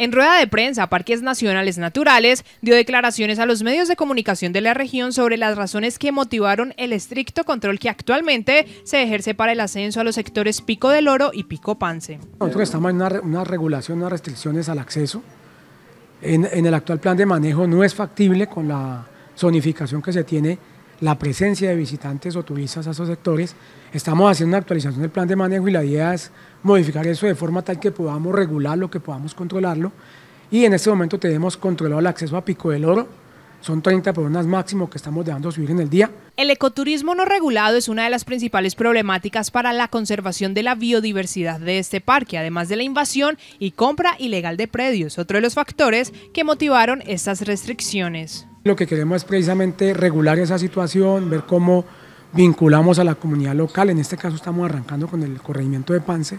En rueda de prensa, Parques Nacionales Naturales dio declaraciones a los medios de comunicación de la región sobre las razones que motivaron el estricto control que actualmente se ejerce para el ascenso a los sectores Pico del Oro y Pico Pance. Nosotros estamos en una, regulación, unas restricciones al acceso. En, en el actual plan de manejo no es factible con la zonificación que se tiene la presencia de visitantes o turistas a esos sectores. Estamos haciendo una actualización del plan de manejo y la idea es modificar eso de forma tal que podamos regularlo, que podamos controlarlo. Y en este momento tenemos controlado el acceso a Pico del Oro, son 30 personas máximo que estamos dejando subir en el día. El ecoturismo no regulado es una de las principales problemáticas para la conservación de la biodiversidad de este parque, además de la invasión y compra ilegal de predios, otro de los factores que motivaron estas restricciones. Lo que queremos es precisamente regular esa situación, ver cómo vinculamos a la comunidad local, en este caso estamos arrancando con el corregimiento de Pance,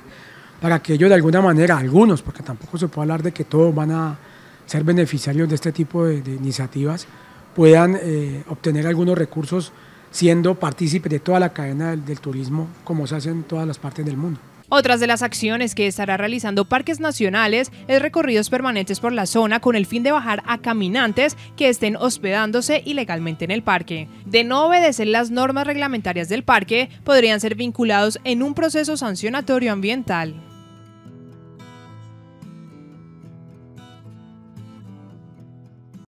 para que ellos de alguna manera, algunos, porque tampoco se puede hablar de que todos van a ser beneficiarios de este tipo de, iniciativas puedan eh, obtener algunos recursos siendo partícipes de toda la cadena del, del turismo como se hace en todas las partes del mundo. Otras de las acciones que estará realizando Parques Nacionales es recorridos permanentes por la zona con el fin de bajar a caminantes que estén hospedándose ilegalmente en el parque. De no obedecer las normas reglamentarias del parque, podrían ser vinculados en un proceso sancionatorio ambiental.